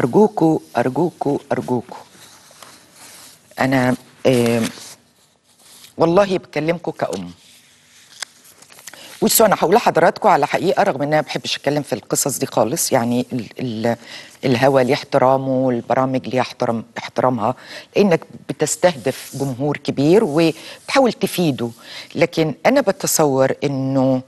أرجوكوا أرجوكوا أرجوكوا أنا والله بكلمكم كأم بصوا انا هقول لحضراتكم على حقيقه رغم ان انا ما بحبش اتكلم في القصص دي خالص يعني الهوى ليه احترامه والبرامج ليها احترام احترامها لانك بتستهدف جمهور كبير وبتحاول تفيده لكن انا بتصور انه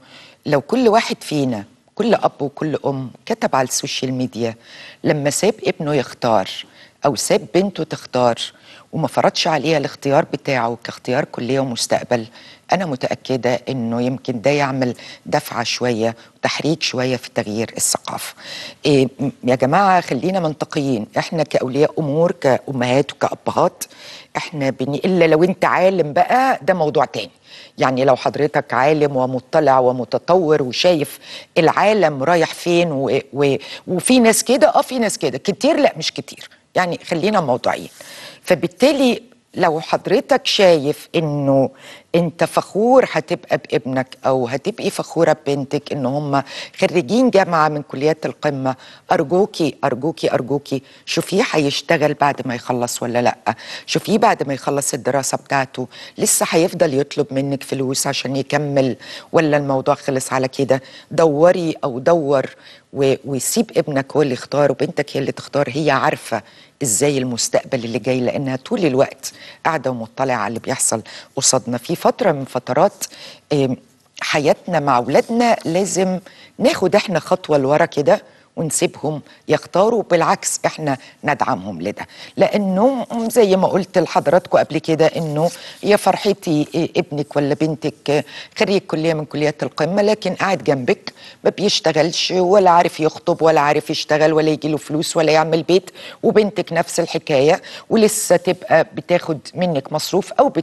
لو كل واحد فينا كل أب وكل أم كتب على السوشيال ميديا لما ساب ابنه يختار أو ساب بنته تختار وما فرضش عليها الاختيار بتاعه كاختيار كلية ومستقبل أنا متأكدة أنه يمكن ده يعمل دفعة شوية وتحريك شوية في تغيير الثقافة إيه يا جماعة خلينا منطقيين إحنا كأولياء أمور كأمهات وكأبهات إحنا بني إلا لو أنت عالم بقى ده موضوع تاني يعني لو حضرتك عالم ومطلع ومتطور وشايف العالم رايح فين و... و... وفي ناس كده اه في ناس كده كتير لا مش كتير يعني خلينا موضوعيين فبالتالي لو حضرتك شايف انه انت فخور هتبقى بابنك او هتبقي فخوره ببنتك ان هم خريجين جامعه من كليات القمه ارجوكي ارجوكي ارجوكي شوفيه هيشتغل بعد ما يخلص ولا لا شوفيه بعد ما يخلص الدراسه بتاعته لسه هيفضل يطلب منك فلوس عشان يكمل ولا الموضوع خلص على كده دوري او دور وسيب ابنك هو اللي يختار وبنتك هي اللي تختار هي عارفه ازاي المستقبل اللي جاي لانها طول الوقت قاعده ومطلعه على اللي بيحصل قصادنا في فتره من فترات حياتنا مع اولادنا لازم ناخد احنا خطوه لورا كده ونسيبهم يختاروا بالعكس احنا ندعمهم لده لانه زي ما قلت لحضراتكم قبل كده انه يا فرحتي ابنك ولا بنتك خريج كليه من كليات القمه لكن قاعد جنبك ما بيشتغلش ولا عارف يخطب ولا عارف يشتغل ولا يجي له فلوس ولا يعمل بيت وبنتك نفس الحكايه ولسه تبقى بتاخد منك مصروف او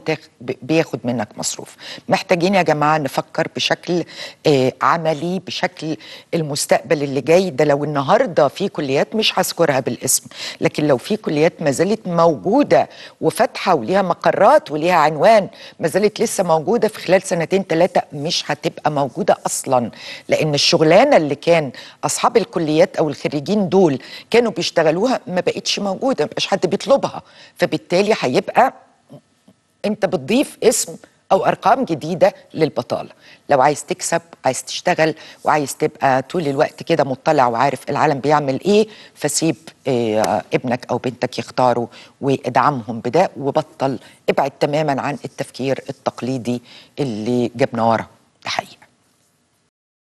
بياخد منك مصروف محتاجين يا جماعه نفكر بشكل آه، عملي بشكل المستقبل اللي جاي ده لو والنهارده في كليات مش هذكرها بالاسم لكن لو في كليات ما زالت موجوده وفاتحه وليها مقرات وليها عنوان ما زالت لسه موجوده في خلال سنتين ثلاثه مش هتبقى موجوده اصلا لان الشغلانه اللي كان اصحاب الكليات او الخريجين دول كانوا بيشتغلوها ما بقتش موجوده ما حد بيطلبها فبالتالي هيبقى انت بتضيف اسم او ارقام جديده للبطاله لو عايز تكسب عايز تشتغل وعايز تبقى طول الوقت كده مطلع وعارف العالم بيعمل ايه فسيب إيه ابنك او بنتك يختاروا وادعمهم بده وبطل ابعد تماما عن التفكير التقليدي اللي جبنا ورا